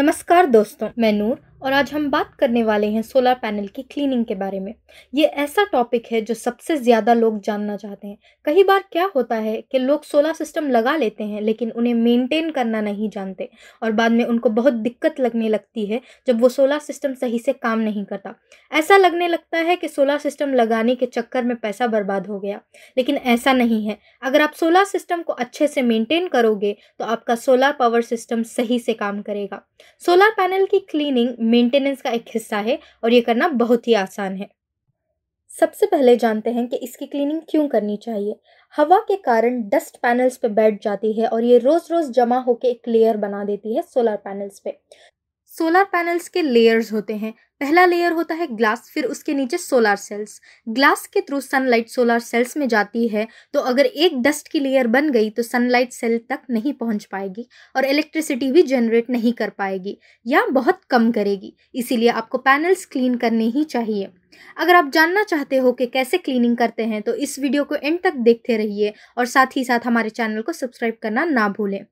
नमस्कार दोस्तों मैं नूर और आज हम बात करने वाले हैं सोलर पैनल की क्लीनिंग के बारे में ये ऐसा टॉपिक है जो सबसे ज़्यादा लोग जानना चाहते हैं कई बार क्या होता है कि लोग सोलर सिस्टम लगा लेते हैं लेकिन उन्हें मेंटेन करना नहीं जानते और बाद में उनको बहुत दिक्कत लगने लगती है जब वो सोलर सिस्टम सही से काम नहीं करता ऐसा लगने लगता है कि सोलर सिस्टम लगाने के चक्कर में पैसा बर्बाद हो गया लेकिन ऐसा नहीं है अगर आप सोलर सिस्टम को अच्छे से मेंटेन करोगे तो आपका सोलर पावर सिस्टम सही से काम करेगा सोलर पैनल की क्लीनिंग मेंटेनेंस का एक हिस्सा है और ये करना बहुत ही आसान है सबसे पहले जानते हैं कि इसकी क्लीनिंग क्यों करनी चाहिए हवा के कारण डस्ट पैनल्स पे बैठ जाती है और ये रोज़ रोज़ जमा होकर एक लेयर बना देती है सोलर पैनल्स पे सोलर पैनल्स के लेयर्स होते हैं पहला लेयर होता है ग्लास फिर उसके नीचे सोलर सेल्स ग्लास के थ्रू सनलाइट सोलर सेल्स में जाती है तो अगर एक डस्ट की लेयर बन गई तो सनलाइट सेल तक नहीं पहुंच पाएगी और इलेक्ट्रिसिटी भी जनरेट नहीं कर पाएगी या बहुत कम करेगी इसीलिए आपको पैनल्स क्लीन करने ही चाहिए अगर आप जानना चाहते हो कि कैसे क्लीनिंग करते हैं तो इस वीडियो को एंड तक देखते रहिए और साथ ही साथ हमारे चैनल को सब्सक्राइब करना ना भूलें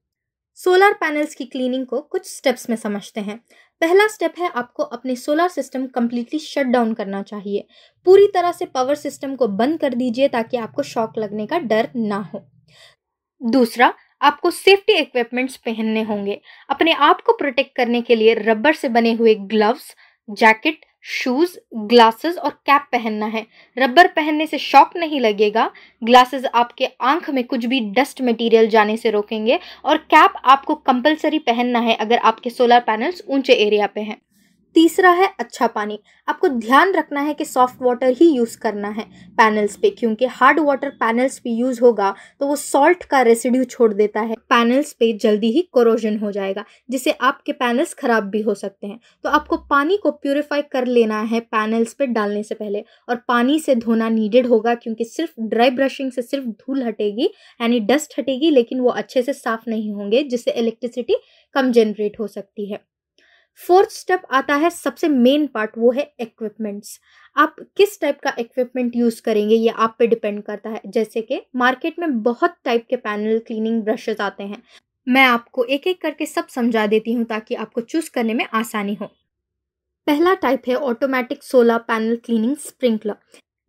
सोलर पैनल्स की क्लीनिंग को कुछ स्टेप्स में समझते हैं पहला स्टेप है आपको अपने solar system completely shut down करना चाहिए पूरी तरह से पावर सिस्टम को बंद कर दीजिए ताकि आपको शॉक लगने का डर ना हो दूसरा आपको सेफ्टी इक्विपमेंट्स पहनने होंगे अपने आप को प्रोटेक्ट करने के लिए रबर से बने हुए ग्लव्स जैकेट शूज ग्लासेस और कैप पहनना है रबर पहनने से शॉक नहीं लगेगा ग्लासेस आपके आंख में कुछ भी डस्ट मटेरियल जाने से रोकेंगे और कैप आपको कंपलसरी पहनना है अगर आपके सोलर पैनल्स ऊंचे एरिया पे हैं तीसरा है अच्छा पानी आपको ध्यान रखना है कि सॉफ्ट वाटर ही यूज़ करना है पैनल्स पे क्योंकि हार्ड वाटर पैनल्स पे यूज़ होगा तो वो सॉल्ट का रेसिड्यू छोड़ देता है पैनल्स पे जल्दी ही कोरोजन हो जाएगा जिससे आपके पैनल्स ख़राब भी हो सकते हैं तो आपको पानी को प्योरीफाई कर लेना है पैनल्स पे डालने से पहले और पानी से धोना नीडेड होगा क्योंकि सिर्फ ड्राई ब्रशिंग से सिर्फ धूल हटेगी यानी डस्ट हटेगी लेकिन वो अच्छे से साफ़ नहीं होंगे जिससे इलेक्ट्रिसिटी कम जनरेट हो सकती है फोर्थ स्टेप आता है सबसे मेन पार्ट वो है इक्विपमेंट्स आप किस टाइप का इक्विपमेंट यूज़ करेंगे ये आप पे डिपेंड करता है जैसे कि मार्केट में बहुत टाइप के पैनल क्लीनिंग ब्रशेस आते हैं मैं आपको एक एक करके सब समझा देती हूँ ताकि आपको चूज़ करने में आसानी हो पहला टाइप है automatic solar panel cleaning sprinkler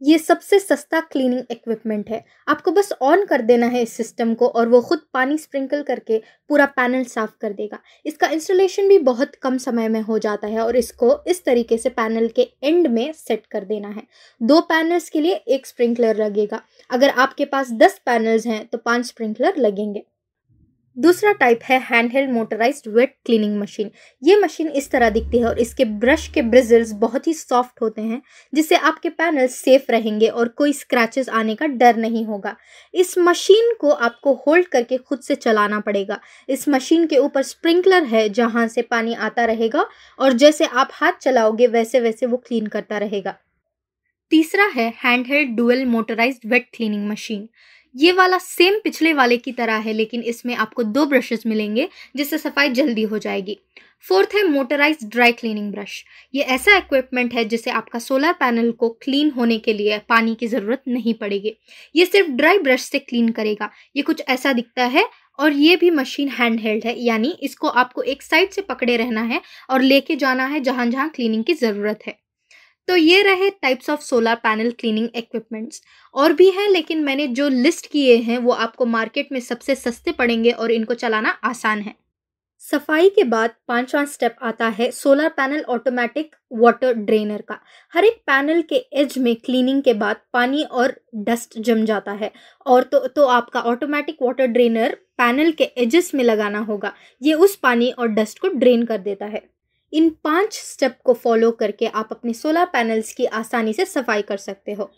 ये सबसे सस्ता क्लीनिंग इक्विपमेंट है आपको बस ऑन कर देना है इस सिस्टम को और वो खुद पानी स्प्रिंकल करके पूरा पैनल साफ कर देगा इसका इंस्टॉलेशन भी बहुत कम समय में हो जाता है और इसको इस तरीके से पैनल के एंड में सेट कर देना है दो पैनल्स के लिए एक स्प्रिंकलर लगेगा अगर आपके पास दस पैनल्स हैं तो पाँच स्प्रिंकलर लगेंगे दूसरा टाइप है handheld motorised wet cleaning machine ये मशीन इस तरह दिखती है और इसके ब्रश के ब्रिजल्स बहुत ही सॉफ्ट होते हैं जिससे आपके पैनल सेफ रहेंगे और कोई स्क्रैचेस आने का डर नहीं होगा इस मशीन को आपको होल्ड करके खुद से चलाना पड़ेगा इस मशीन के ऊपर स्प्रिंकलर है जहाँ से पानी आता रहेगा और जैसे आप हाथ चलाओगे वैसे वैसे वो क्लीन करता रहेगा तीसरा है handheld held dual motorised wet cleaning machine ये वाला सेम पिछले वाले की तरह है लेकिन इसमें आपको दो ब्रशेस मिलेंगे जिससे सफाई जल्दी हो जाएगी फोर्थ है मोटराइज ड्राई क्लीनिंग ब्रश ये ऐसा इक्विपमेंट है जिसे आपका सोलर पैनल को क्लीन होने के लिए पानी की ज़रूरत नहीं पड़ेगी ये सिर्फ ड्राई ब्रश से क्लीन करेगा ये कुछ ऐसा दिखता है और ये भी मशीन हैंड हेल्ड है यानी इसको आपको एक साइड से पकड़े रहना है और लेके जाना है जहाँ जहाँ क्लीनिंग की ज़रूरत है तो ये रहे types of solar panel cleaning equipments और भी हैं लेकिन मैंने जो लिस्ट किए हैं वो आपको मार्केट में सबसे सस्ते पड़ेंगे और इनको चलाना आसान है सफाई के बाद पांचवा स्टेप आता है solar panel automatic water drainer का हर एक पैनल के एज में क्लीनिंग के बाद पानी और डस्ट जम जाता है और तो तो आपका ऑटोमेटिक वाटर ड्रेनर पैनल के एजेस में लगाना होगा ये उस पानी और डस्ट को ड्रेन कर देता है इन पांच स्टेप को फॉलो करके आप अपने सोलर पैनल्स की आसानी से सफाई कर सकते हो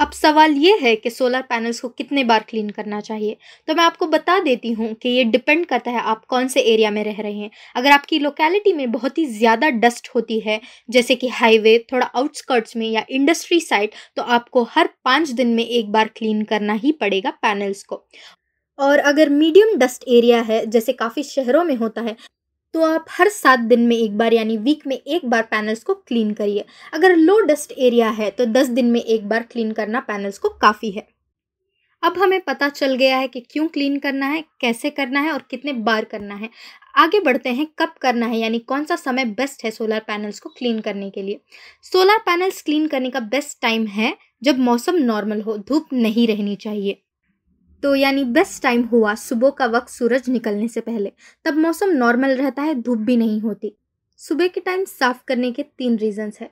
अब सवाल ये है कि सोलर पैनल्स को कितने बार क्लीन करना चाहिए तो मैं आपको बता देती हूँ कि ये डिपेंड करता है आप कौन से एरिया में रह रहे हैं अगर आपकी लोकेलिटी में बहुत ही ज़्यादा डस्ट होती है जैसे कि हाईवे थोड़ा आउटस्कर्ट्स में या इंडस्ट्री साइड तो आपको हर पाँच दिन में एक बार क्लीन करना ही पड़ेगा पैनल्स को और अगर मीडियम डस्ट एरिया है जैसे काफ़ी शहरों में होता है तो आप हर सात दिन में एक बार यानी वीक में एक बार पैनल्स को क्लीन करिए अगर लो डस्ट एरिया है तो दस दिन में एक बार क्लीन करना पैनल्स को काफ़ी है अब हमें पता चल गया है कि क्यों क्लीन करना है कैसे करना है और कितने बार करना है आगे बढ़ते हैं कब करना है यानी कौन सा समय बेस्ट है सोलर पैनल्स को क्लीन करने के लिए सोलर पैनल्स क्लीन करने का बेस्ट टाइम है जब मौसम नॉर्मल हो धूप नहीं रहनी चाहिए तो यानी बेस्ट टाइम हुआ सुबह का वक्त सूरज निकलने से पहले तब मौसम नॉर्मल रहता है धूप भी नहीं होती सुबह के टाइम साफ करने के तीन रीजंस है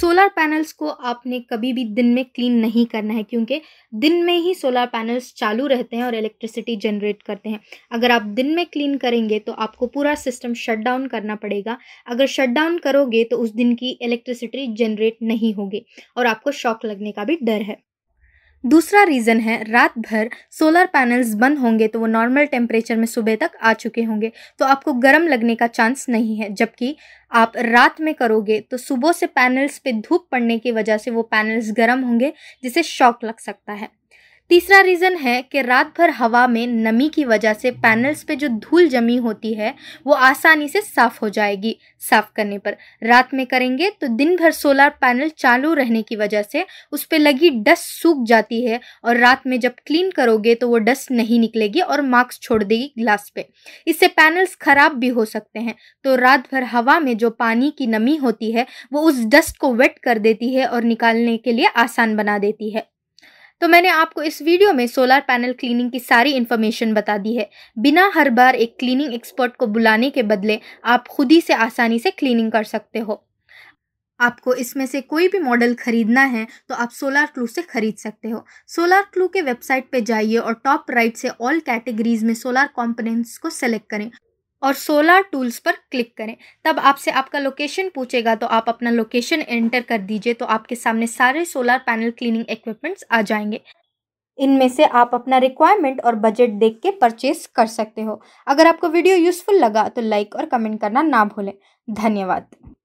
सोलर पैनल्स को आपने कभी भी दिन में क्लीन नहीं करना है क्योंकि दिन में ही सोलर पैनल्स चालू रहते हैं और इलेक्ट्रिसिटी जनरेट करते हैं अगर आप दिन में क्लीन करेंगे तो आपको पूरा सिस्टम शट डाउन करना पड़ेगा अगर शट डाउन करोगे तो उस दिन की इलेक्ट्रिसिटी जनरेट नहीं होगी और आपको शॉक लगने का भी डर है दूसरा रीज़न है रात भर सोलर पैनल्स बंद होंगे तो वो नॉर्मल टेम्परेचर में सुबह तक आ चुके होंगे तो आपको गर्म लगने का चांस नहीं है जबकि आप रात में करोगे तो सुबह से पैनल्स पे धूप पड़ने की वजह से वो पैनल्स गर्म होंगे जिसे शॉक लग सकता है तीसरा रीज़न है कि रात भर हवा में नमी की वजह से पैनल्स पे जो धूल जमी होती है वो आसानी से साफ़ हो जाएगी साफ़ करने पर रात में करेंगे तो दिन भर सोलर पैनल चालू रहने की वजह से उस पर लगी डस्ट सूख जाती है और रात में जब क्लीन करोगे तो वो डस्ट नहीं निकलेगी और मार्क्स छोड़ देगी ग्लास पे इससे पैनल्स ख़राब भी हो सकते हैं तो रात भर हवा में जो पानी की नमी होती है वो उस डस्ट को वेट कर देती है और निकालने के लिए आसान बना देती है तो मैंने आपको इस वीडियो में सोलर पैनल क्लीनिंग की सारी इन्फॉर्मेशन बता दी है बिना हर बार एक क्लीनिंग एक्सपर्ट को बुलाने के बदले आप खुद ही से आसानी से क्लीनिंग कर सकते हो आपको इसमें से कोई भी मॉडल खरीदना है तो आप सोलार क्लू से खरीद सकते हो सोलार क्लू के वेबसाइट पे जाइए और टॉप राइट से ऑल कैटेगरीज में सोलार कॉम्पोनेंट्स को सेलेक्ट करें और सोलर टूल्स पर क्लिक करें तब आपसे आपका लोकेशन पूछेगा तो आप अपना लोकेशन एंटर कर दीजिए तो आपके सामने सारे सोलर पैनल क्लीनिंग इक्विपमेंट्स आ जाएंगे इनमें से आप अपना रिक्वायरमेंट और बजट देख के परचेस कर सकते हो अगर आपको वीडियो यूज़फुल लगा तो लाइक और कमेंट करना ना भूलें धन्यवाद